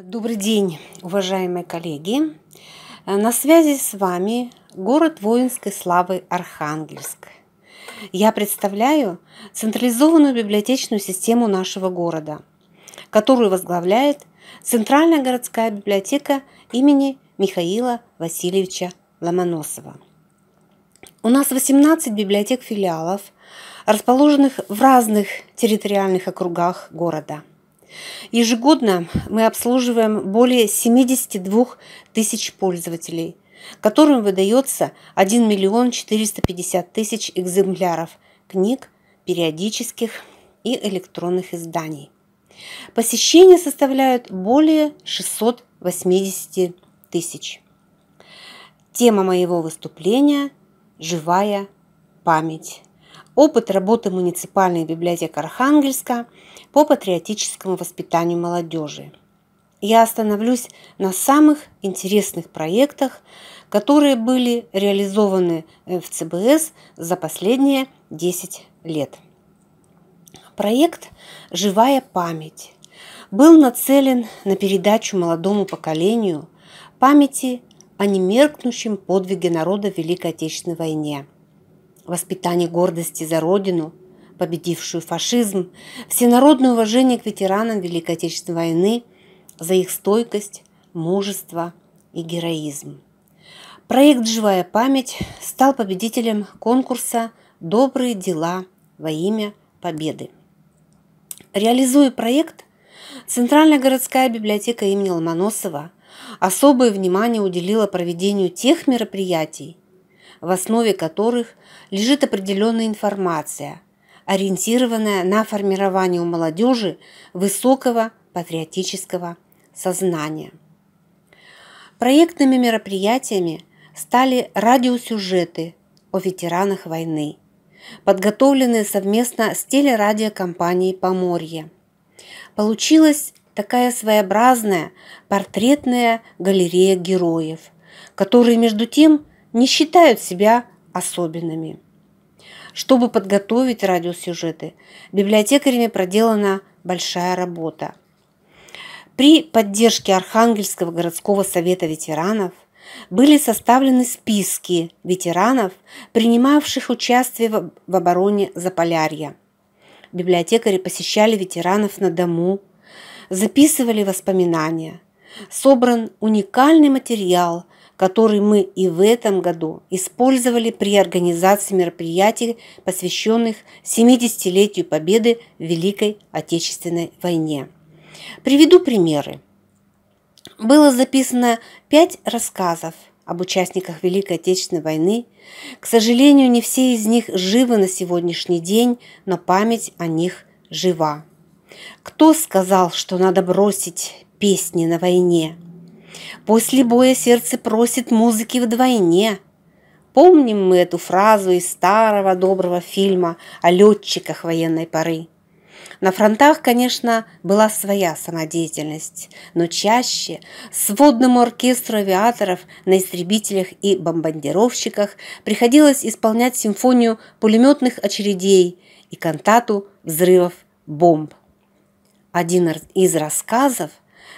Добрый день, уважаемые коллеги! Э, на связи с вами город воинской славы Архангельск. Я представляю централизованную библиотечную систему нашего города, которую возглавляет Центральная городская библиотека имени Михаила Васильевича Ломоносова. У нас 18 библиотек-филиалов, расположенных в разных территориальных округах города – Ежегодно мы обслуживаем более 72 тысяч пользователей, которым выдается 1 миллион 450 тысяч экземпляров книг, периодических и электронных изданий. Посещения составляют более 680 тысяч. Тема моего выступления – живая память Опыт работы муниципальной библиотеки Архангельска по патриотическому воспитанию молодежи. Я остановлюсь на самых интересных проектах, которые были реализованы э, в ЦБС за последние 10 лет. Проект «Живая память» был нацелен на передачу молодому поколению памяти о немеркнущем подвиге народа в Великой Отечественной войне, воспитание гордости за родину, победившую фашизм, всенародное уважение к ветеранам Великой Отечественной войны за их стойкость, мужество и героизм. Проект «Живая память» стал победителем конкурса «Добрые дела во имя Победы». Реализуя проект, Центральная городская библиотека имени Ломоносова особое внимание уделила проведению тех мероприятий, в основе которых лежит определенная информация, ориентированная на формирование у молодежи высокого патриотического сознания. Проектными мероприятиями стали радиосюжеты о ветеранах войны, подготовленные совместно с телерадиокомпанией «Поморье». Получилась такая своеобразная портретная галерея героев, которые между тем не считают себя особенными. Чтобы подготовить радиосюжеты, библиотекарями проделана большая работа. При поддержке Архангельского городского совета ветеранов были составлены списки ветеранов, принимавших участие в обороне Заполярья. Библиотекари посещали ветеранов на дому, записывали воспоминания. Собран уникальный материал – который мы и в этом году использовали при организации мероприятий, посвященных 70-летию победы в Великой Отечественной войне. Приведу примеры. Было записано 5 рассказов об участниках Великой Отечественной войны. К сожалению, не все из них живы на сегодняшний день, но память о них жива. Кто сказал, что надо бросить песни на войне? После боя сердце просит музыки вдвойне. Помним мы эту фразу из старого доброго фильма о летчиках военной поры. На фронтах, конечно, была своя самодеятельность, но чаще сводному оркестру авиаторов на истребителях и бомбардировщиках приходилось исполнять симфонию пулеметных очередей и кантату взрывов бомб. Один из рассказов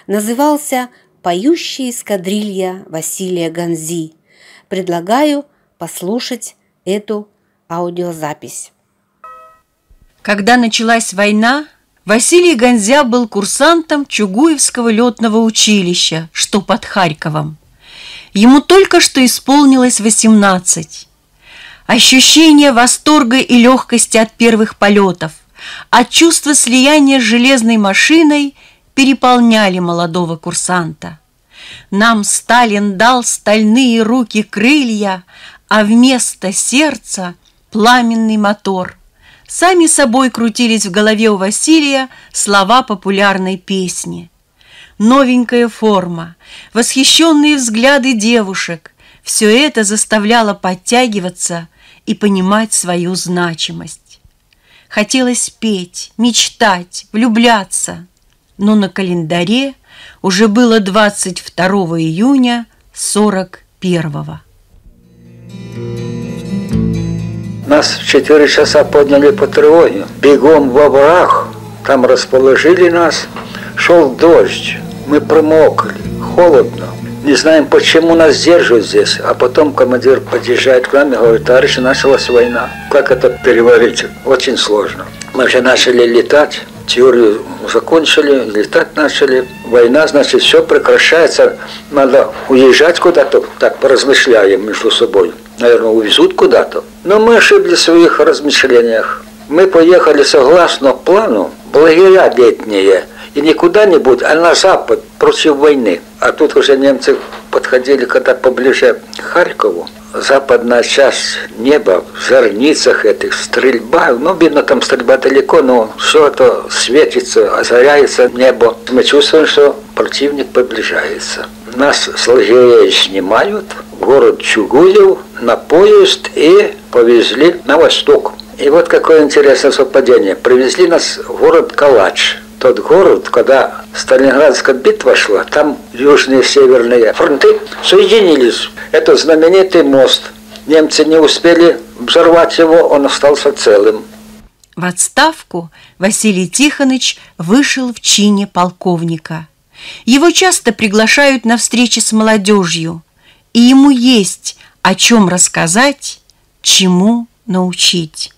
назывался поющая эскадрилья Василия Ганзи. Предлагаю послушать эту аудиозапись. Когда началась война, Василий Гонзя был курсантом Чугуевского летного училища, что под Харьковом. Ему только что исполнилось 18. Ощущение восторга и легкости от первых полетов, от чувства слияния с железной машиной переполняли молодого курсанта. Нам Сталин дал стальные руки крылья, А вместо сердца пламенный мотор. Сами собой крутились в голове у Василия слова популярной песни. Новенькая форма, восхищенные взгляды девушек – все это заставляло подтягиваться и понимать свою значимость. Хотелось петь, мечтать, влюбляться, но на календаре – уже было 22 июня 41-го. Нас в 4 часа подняли по тревоге. Бегом в овраг, там расположили нас. Шел дождь, мы промокли, холодно. Не знаем, почему нас держат здесь. А потом командир подъезжает к нам и говорит, товарищи, началась война. Как это переварить? Очень сложно. Мы же начали летать теорию закончили, летать начали. Война, значит, все прекращается. Надо уезжать куда-то, так поразмышляем между собой. Наверное, увезут куда-то. Но мы ошиблись в своих размышлениях. Мы поехали согласно плану в лагеря летние. И не куда-нибудь, а на запад против войны. А тут уже немцы подходили, когда поближе к Харькову западная часть неба в зорницах этих, стрельба, ну, видно, там стрельба далеко, но все это светится, озаряется небо. Мы чувствуем, что противник приближается. Нас с лагерей снимают, город Чугуев, на поезд и повезли на восток. И вот какое интересное совпадение. Привезли нас в город Калач тот город, когда Сталинградская битва шла, там южные и северные фронты соединились. Это знаменитый мост. Немцы не успели взорвать его, он остался целым. В отставку Василий Тихонович вышел в чине полковника. Его часто приглашают на встречи с молодежью, и ему есть о чем рассказать, чему научить.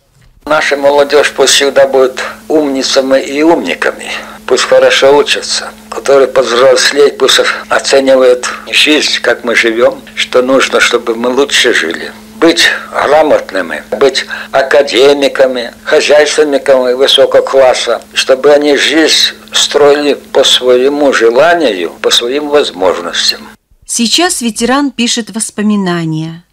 Наша молодежь пусть всегда будет умницами и умниками. Пусть хорошо учатся. Которые повзрослеют, пусть оценивают жизнь, как мы живем, что нужно, чтобы мы лучше жили быть грамотными, быть академиками, хозяйственниками высокого класса, чтобы они жизнь строили по своему желанию, по своим возможностям. Сейчас ветеран пишет воспоминания.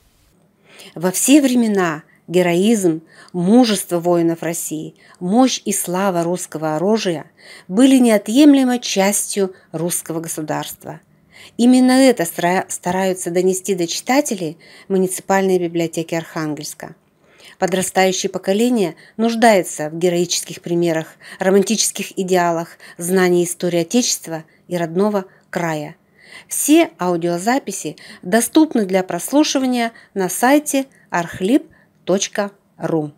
Во все времена – героизм, мужество воинов России, мощь и слава русского оружия были неотъемлемой частью русского государства. Именно это стараются донести до читателей муниципальные библиотеки Архангельска. Подрастающее поколение нуждается в героических примерах, романтических идеалах, знании истории Отечества и родного края. Все аудиозаписи доступны для прослушивания на сайте archlib.com bibliograph.ru.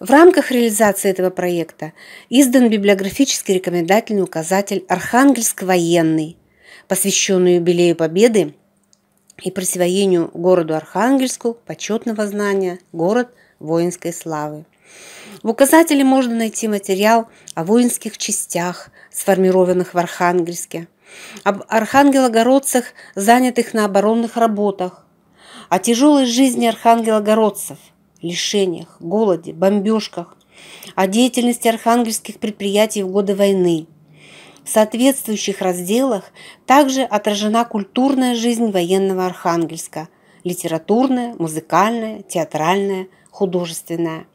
В рамках реализации этого проекта издан библиографический рекомендательный указатель «Архангельск военный», посвященный юбилею Победы и присвоению городу Архангельску почетного знания «Город воинской славы». В указателе можно найти материал о воинских частях, сформированных в Архангельске, об архангелогородцах, занятых на оборонных работах, о тяжелой жизни архангелогородцев, лишениях, голоде, бомбежках, о деятельности архангельских предприятий в годы войны. В соответствующих разделах также отражена культурная жизнь военного Архангельска – литературная, музыкальная, театральная, художественная.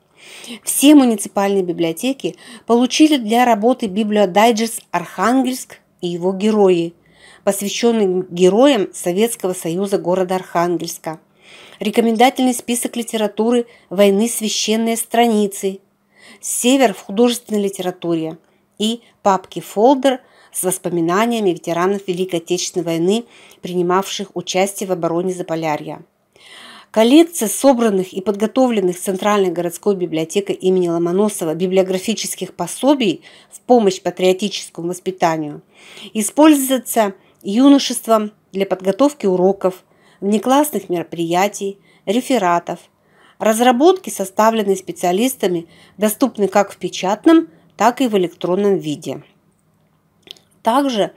Все муниципальные библиотеки получили для работы библиодайджест «Архангельск» и его герои – посвященный героям Советского Союза города Архангельска, рекомендательный список литературы «Войны священные страницы», «Север в художественной литературе» и папки-фолдер с воспоминаниями ветеранов Великой Отечественной войны, принимавших участие в обороне Заполярья. Коллекция собранных и подготовленных Центральной городской библиотекой имени Ломоносова библиографических пособий в помощь патриотическому воспитанию используется – юношеством для подготовки уроков, внеклассных мероприятий, рефератов, разработки, составленные специалистами, доступны как в печатном, так и в электронном виде. Также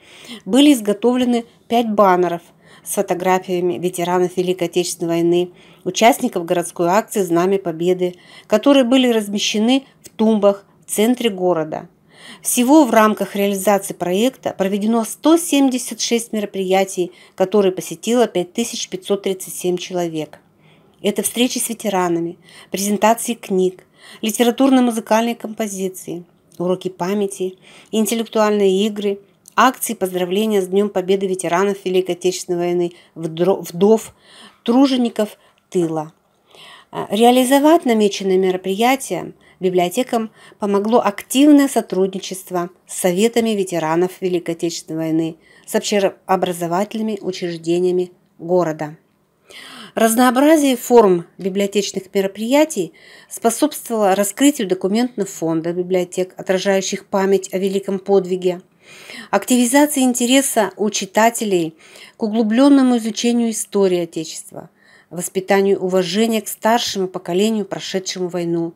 были изготовлены 5 баннеров с фотографиями ветеранов Великой Отечественной войны, участников городской акции «Знамя Победы», которые были размещены в тумбах в центре города – всего в рамках реализации проекта проведено 176 мероприятий, которые посетило 5537 человек. Это встречи с ветеранами, презентации книг, литературно-музыкальные композиции, уроки памяти, интеллектуальные игры, акции поздравления с Днем Победы ветеранов Великой Отечественной войны, вдов, тружеников тыла. Э, реализовать намеченные мероприятия библиотекам помогло активное сотрудничество с советами ветеранов Великой Отечественной войны, с общеобразовательными учреждениями города. Разнообразие форм библиотечных мероприятий способствовало раскрытию документных фондов библиотек, отражающих память о великом подвиге, активизации интереса у читателей к углубленному изучению истории Отечества – воспитанию уважения к старшему поколению, прошедшему войну,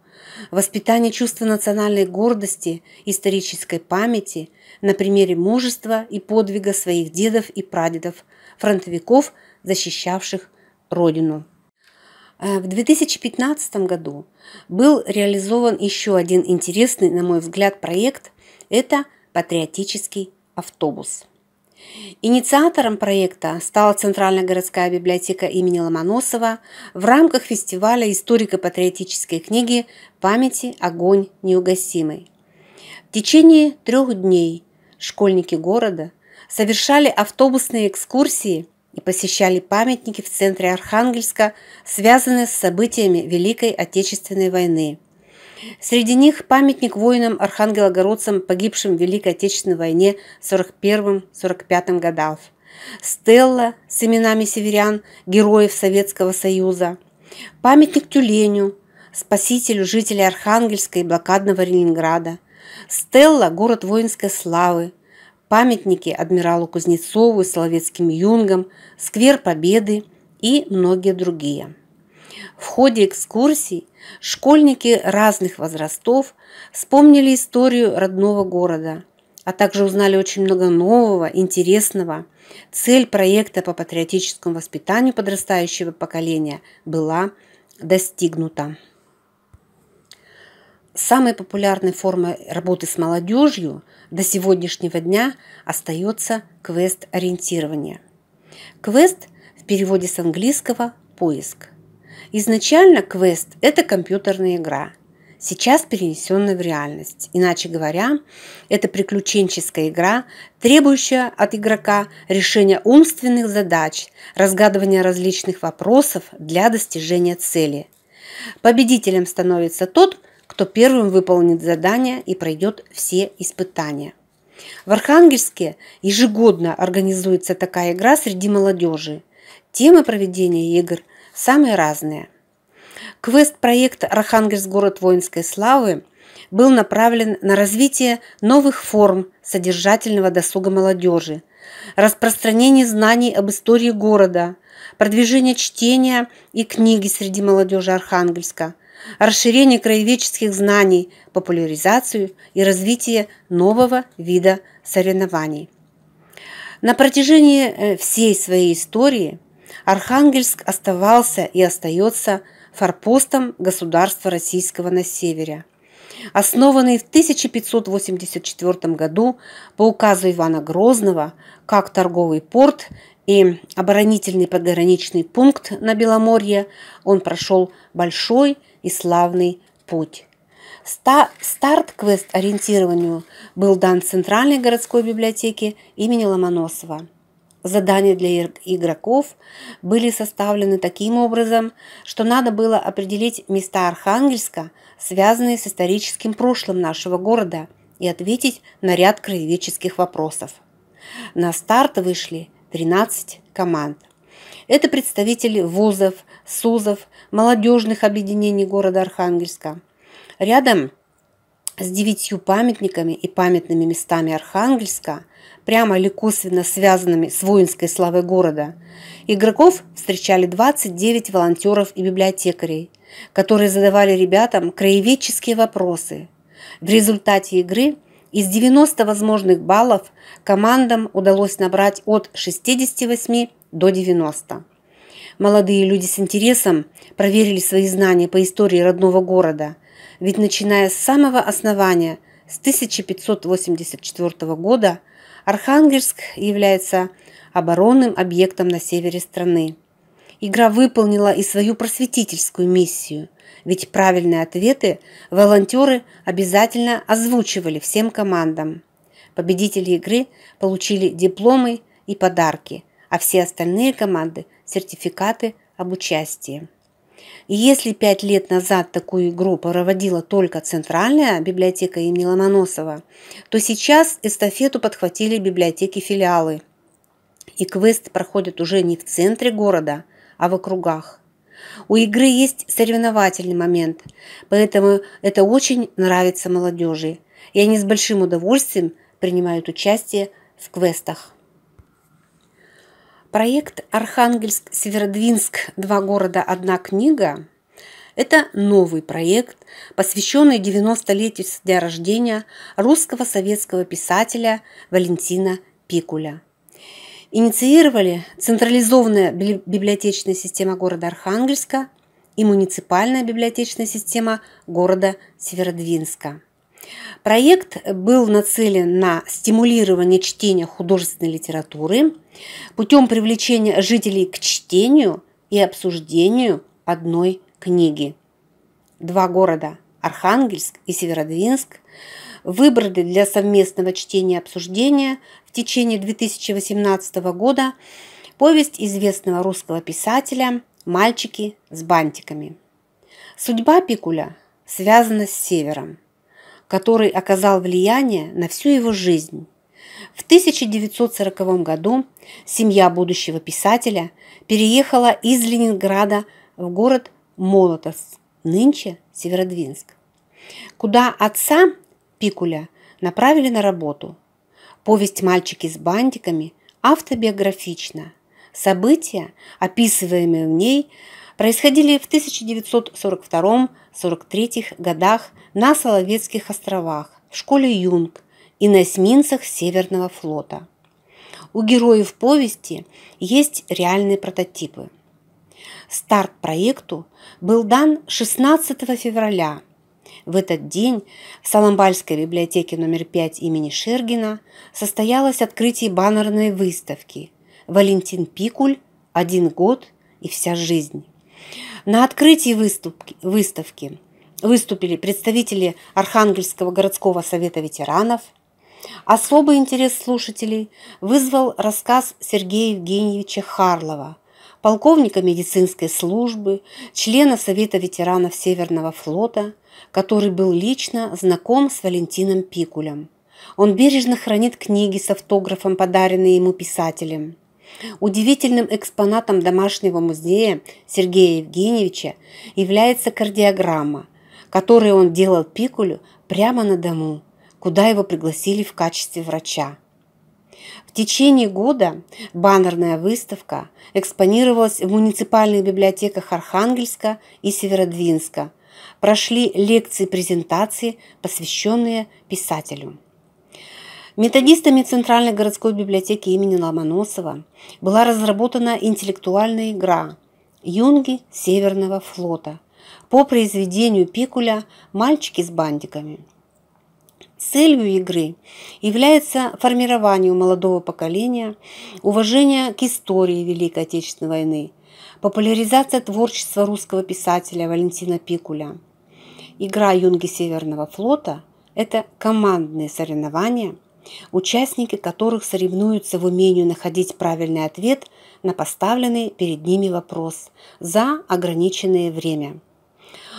воспитанию чувства национальной гордости, исторической памяти на примере мужества и подвига своих дедов и прадедов, фронтовиков, защищавших Родину. Э, в 2015 году был реализован еще один интересный, на мой взгляд, проект – это патриотический автобус. Инициатором проекта стала Центральная городская библиотека имени Ломоносова в рамках фестиваля историко-патриотической книги «Памяти. Огонь неугасимый». В течение трех дней школьники города совершали автобусные экскурсии и посещали памятники в центре Архангельска, связанные с событиями Великой Отечественной войны – Среди них памятник воинам-архангелогородцам, погибшим в Великой Отечественной войне 41-45 годов. Стелла с именами северян, героев Советского Союза. Памятник тюленю, спасителю жителей Архангельска и блокадного Ленинграда. Стелла – город воинской славы. Памятники адмиралу Кузнецову и Соловецким юнгам, Сквер Победы и многие другие. В ходе экскурсий школьники разных возрастов вспомнили историю родного города, а также узнали очень много нового, интересного. Цель проекта по патриотическому воспитанию подрастающего поколения была достигнута. Самой популярной формой работы с молодежью до сегодняшнего дня остается квест ориентирования. Квест в переводе с английского «поиск». Изначально квест – это компьютерная игра, сейчас перенесенная в реальность. Иначе говоря, это приключенческая игра, требующая от игрока решения умственных задач, разгадывания различных вопросов для достижения цели. Победителем становится тот, кто первым выполнит задание и пройдет все испытания. В Архангельске ежегодно организуется такая игра среди молодежи. Темы проведения игр – самые разные. Квест-проект «Архангельск. Город воинской славы» был направлен на развитие новых форм содержательного досуга молодежи, распространение знаний об истории города, продвижение чтения и книги среди молодежи Архангельска, расширение краеведческих знаний, популяризацию и развитие нового вида соревнований. На протяжении э, всей своей истории – Архангельск оставался и остается форпостом государства российского на севере. Основанный в 1584 году по указу Ивана Грозного как торговый порт и оборонительный пограничный пункт на Беломорье, он прошел большой и славный путь. Старт квест ориентированию был дан Центральной городской библиотеке имени Ломоносова – Задания для игроков были составлены таким образом, что надо было определить места Архангельска, связанные с историческим прошлым нашего города, и ответить на ряд краеведческих вопросов. На старт вышли 13 команд. Это представители вузов, СУЗов, молодежных объединений города Архангельска. Рядом – с девятью памятниками и памятными местами Архангельска, прямо или косвенно связанными с воинской славой города, игроков встречали 29 волонтеров и библиотекарей, которые задавали ребятам краеведческие вопросы. В результате игры из 90 возможных баллов командам удалось набрать от 68 до 90. Молодые люди с интересом проверили свои знания по истории родного города – ведь начиная с самого основания, с 1584 года, Архангельск является оборонным объектом на севере страны. Игра выполнила и свою просветительскую миссию, ведь правильные ответы волонтеры обязательно озвучивали всем командам. Победители игры получили дипломы и подарки, а все остальные команды – сертификаты об участии. Если пять лет назад такую игру проводила только Центральная библиотека имени Ломоносова, то сейчас эстафету подхватили библиотеки-филиалы. И квест проходит уже не в центре города, а в округах. У игры есть соревновательный момент, поэтому это очень нравится молодежи, и они с большим удовольствием принимают участие в квестах. Проект «Архангельск-Северодвинск. Два города. Одна книга» – это новый проект, посвященный 90-летию с дня рождения русского советского писателя Валентина Пикуля. Инициировали Централизованная библиотечная система города Архангельска и Муниципальная библиотечная система города Северодвинска – Проект был нацелен на стимулирование чтения художественной литературы путем привлечения жителей к чтению и обсуждению одной книги. Два города – Архангельск и Северодвинск – выбрали для совместного чтения и обсуждения в течение 2018 года повесть известного русского писателя «Мальчики с бантиками». Судьба Пикуля связана с севером – который оказал влияние на всю его жизнь. В 1940 году семья будущего писателя переехала из Ленинграда в город Молотовск, нынче Северодвинск, куда отца Пикуля направили на работу. Повесть «Мальчики с бантиками» автобиографична. События, описываемые в ней, происходили в 1942-43 годах на Соловецких островах, в школе Юнг и на эсминцах Северного флота. У героев повести есть реальные прототипы. Старт проекту был дан 16 февраля. В этот день в Соломбальской библиотеке номер 5 имени Шергина состоялось открытие баннерной выставки «Валентин Пикуль. Один год и вся жизнь». На открытии выступки, выставки выступили представители Архангельского городского совета ветеранов. Особый интерес слушателей вызвал рассказ Сергея Евгеньевича Харлова, полковника медицинской службы, члена Совета ветеранов Северного флота, который был лично знаком с Валентином Пикулем. Он бережно хранит книги с автографом, подаренные ему писателем. Удивительным экспонатом домашнего музея Сергея Евгеньевича является кардиограмма, которую он делал Пикулю прямо на дому, куда его пригласили в качестве врача. В течение года баннерная выставка экспонировалась в муниципальных библиотеках Архангельска и Северодвинска. Прошли лекции-презентации, посвященные писателю. Методистами Центральной городской библиотеки имени Ломоносова была разработана интеллектуальная игра «Юнги Северного флота» по произведению Пикуля «Мальчики с бандиками». Целью игры является формирование у молодого поколения уважения к истории Великой Отечественной войны, популяризация творчества русского писателя Валентина Пикуля. Игра «Юнги Северного флота» – это командные соревнования – участники которых соревнуются в умении находить правильный ответ на поставленный перед ними вопрос за ограниченное время.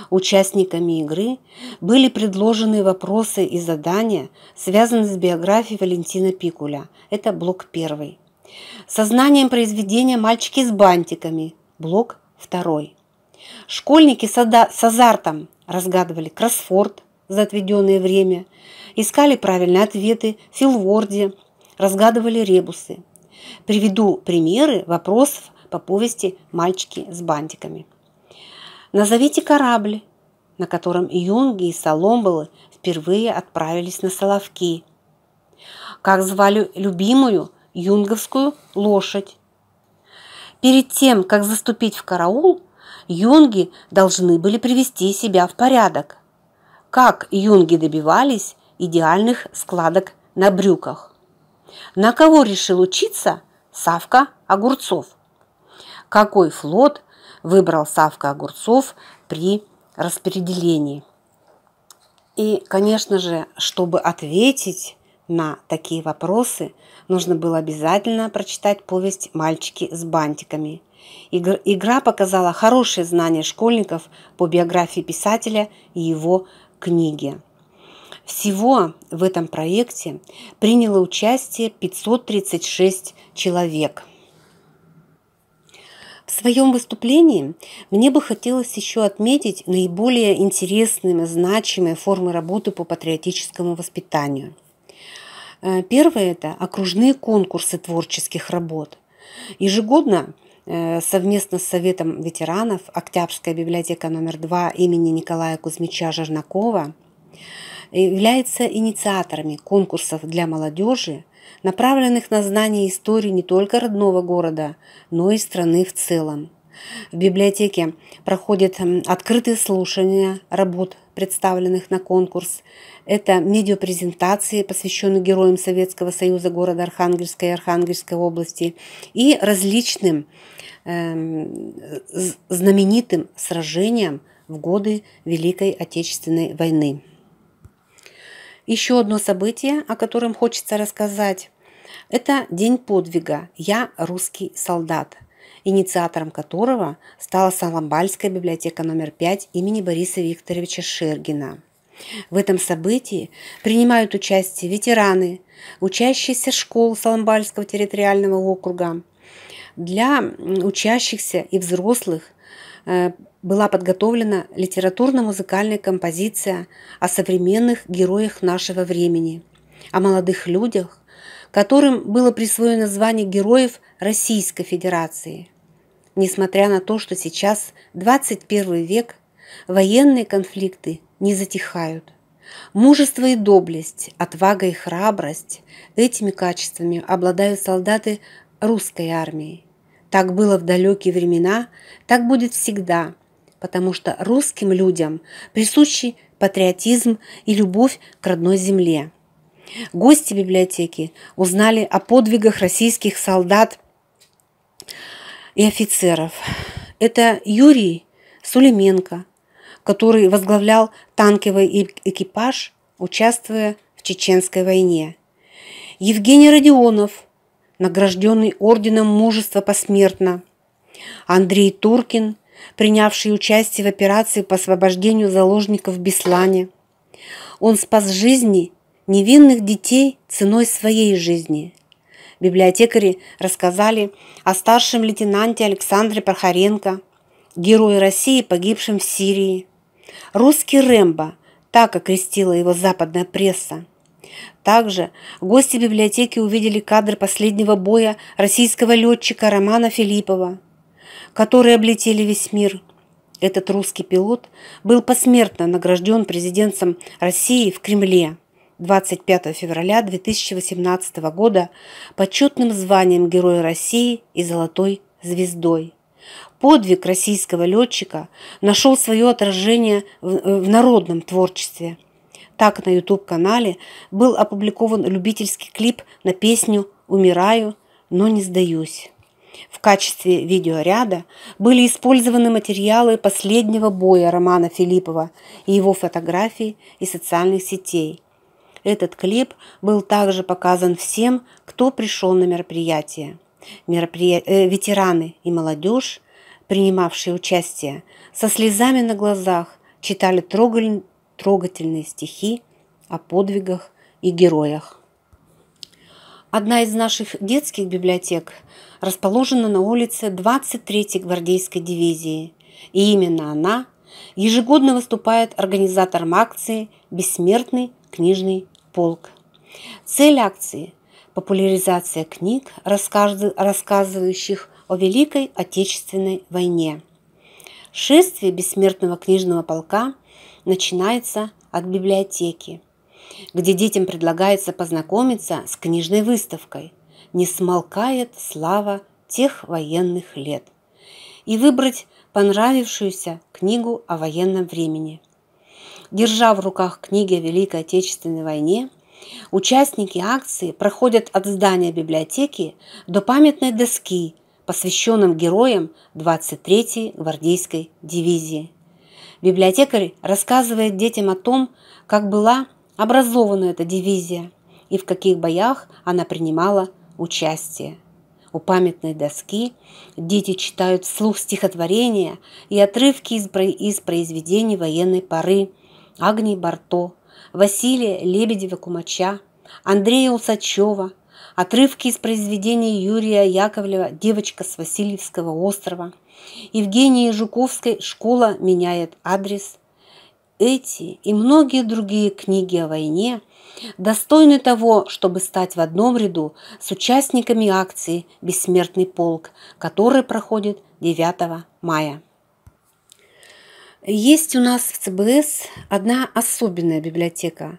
Участниками игры были предложены вопросы и задания, связанные с биографией Валентина Пикуля. Это блок первый. Со знанием произведения «Мальчики с бантиками» – блок второй. Школьники с азартом разгадывали кроссфорд, за отведенное время, искали правильные ответы в филворде, разгадывали ребусы. Приведу примеры вопросов по повести «Мальчики с бантиками». Назовите корабль, на котором юнги и соломбалы впервые отправились на Соловки. Как звали любимую юнговскую лошадь? Перед тем, как заступить в караул, юнги должны были привести себя в порядок – как юнги добивались идеальных складок на брюках. На кого решил учиться Савка Огурцов? Какой флот выбрал Савка Огурцов при распределении? И, конечно же, чтобы ответить на такие вопросы, нужно было обязательно прочитать повесть «Мальчики с бантиками». Игра показала хорошее знание школьников по биографии писателя и его книги. Всего в этом проекте приняло участие 536 человек. В своем выступлении мне бы хотелось еще отметить наиболее интересные, значимые формы работы по патриотическому воспитанию. Э, первое – это окружные конкурсы творческих работ. Ежегодно Э, совместно с Советом ветеранов Октябрьская библиотека номер 2 имени Николая Кузьмича Жернакова является инициаторами конкурсов для молодежи, направленных на знание истории не только родного города, но и страны в целом. В библиотеке проходят открытые слушания работ представленных на конкурс. Это медиапрезентации, посвященные героям Советского Союза города Архангельска и Архангельской области, и различным эм, знаменитым сражениям в годы Великой Отечественной войны. Еще одно событие, о котором хочется рассказать, это День подвига «Я русский солдат», инициатором которого стала Саламбальская библиотека номер 5 имени Бориса Викторовича Ширгина. В этом событии принимают участие ветераны, учащиеся школ Саламбальского территориального округа. Для учащихся и взрослых э, была подготовлена литературно-музыкальная композиция о современных героях нашего времени, о молодых людях, которым было присвоено звание Героев Российской Федерации – Несмотря на то, что сейчас 21 век, военные конфликты не затихают. Мужество и доблесть, отвага и храбрость – этими качествами обладают солдаты русской армии. Так было в далекие времена, так будет всегда, потому что русским людям присущи патриотизм и любовь к родной земле. Гости библиотеки узнали о подвигах российских солдат и офицеров. Это Юрий Сулименко, который возглавлял танковый экипаж, участвуя в Чеченской войне. Евгений Родионов, награжденный Орденом Мужества посмертно. Андрей Туркин, принявший участие в операции по освобождению заложников в Беслане. Он спас жизни невинных детей ценой своей жизни библиотекари рассказали о старшем лейтенанте Александре Прохоренко, герое России, погибшем в Сирии. Русский Рэмбо, так окрестила его западная пресса. Также гости библиотеки увидели кадры последнего боя российского летчика Романа Филиппова, которые облетели весь мир. Этот русский пилот был посмертно награжден президентом России в Кремле. 25 февраля 2018 года почетным званием Героя России и Золотой звездой. Подвиг российского летчика нашел свое отражение э, в, народном творчестве. Так на YouTube-канале был опубликован любительский клип на песню «Умираю, но не сдаюсь». В качестве видеоряда были использованы материалы последнего боя Романа Филиппова и его фотографии из социальных сетей – этот клип был также показан всем, кто пришел на мероприятие. Меропри... Э, ветераны и молодежь, принимавшие участие, со слезами на глазах читали трогатель... трогательные стихи о подвигах и героях. Одна из наших детских библиотек расположена на улице 23-й гвардейской дивизии, и именно она ежегодно выступает организатором акции «Бессмертный книжный полк. Цель акции – популяризация книг, рассказывающих о Великой Отечественной войне. Шествие бессмертного книжного полка начинается от библиотеки, где детям предлагается познакомиться с книжной выставкой «Не смолкает слава тех военных лет» и выбрать понравившуюся книгу о военном времени – держа в руках книги о Великой Отечественной войне, участники акции проходят от здания библиотеки до памятной доски, посвященном героям 23-й гвардейской дивизии. Библиотекарь рассказывает детям о том, как была образована эта дивизия и в каких боях она принимала участие. У памятной доски дети читают вслух стихотворения и отрывки из, произведений военной поры – Агнии Барто, Василия Лебедева-Кумача, Андрея Усачева, отрывки из произведений Юрия Яковлева «Девочка с Васильевского острова», Евгении Жуковской «Школа меняет адрес». Эти и многие другие книги о войне достойны того, чтобы стать в одном ряду с участниками акции «Бессмертный полк», который проходит 9 мая. Есть у нас в ЦБС одна особенная библиотека,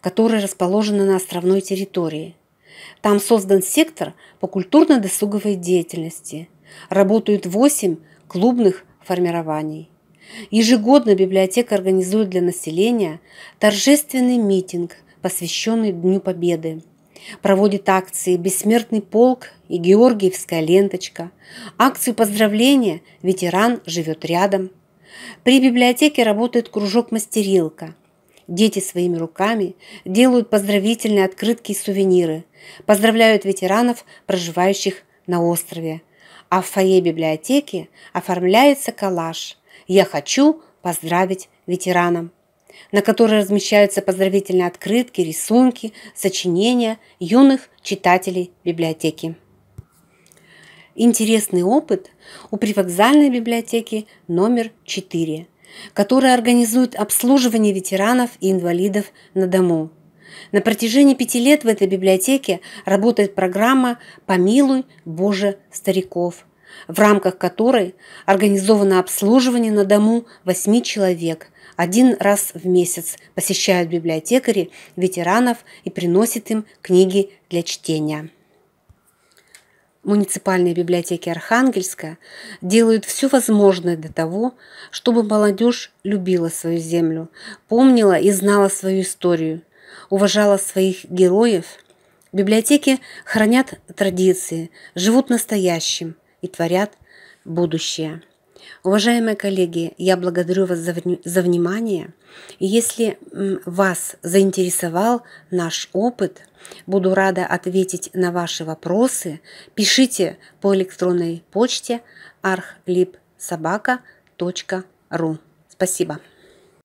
которая расположена на островной территории. Там создан сектор по культурно-досуговой деятельности. Работают 8 клубных формирований. Ежегодно библиотека организует для населения торжественный митинг, посвященный Дню Победы. Проводит акции «Бессмертный полк» и «Георгиевская ленточка», акцию поздравления «Ветеран живет рядом», при библиотеке работает кружок «Мастерилка». Дети своими руками делают поздравительные открытки и сувениры, поздравляют ветеранов, проживающих на острове. А в фойе библиотеки оформляется коллаж «Я хочу поздравить ветеранам», на которой размещаются поздравительные открытки, рисунки, сочинения юных читателей библиотеки интересный опыт у привокзальной библиотеки номер 4, которая организует обслуживание ветеранов и инвалидов на дому. На протяжении пяти лет в этой библиотеке работает программа «Помилуй, Боже, стариков», в рамках которой организовано обслуживание на дому восьми человек. Один раз в месяц посещают библиотекари ветеранов и приносят им книги для чтения муниципальной библиотеки Архангельска делают все возможное для того, чтобы молодежь любила свою землю, помнила и знала свою историю, уважала своих героев. Библиотеки хранят традиции, живут настоящим и творят будущее. Уважаемые коллеги, я благодарю вас за, за внимание. Если вас заинтересовал наш опыт, буду рада ответить на ваши вопросы. Пишите по электронной почте archlipsobaka.ru. Спасибо.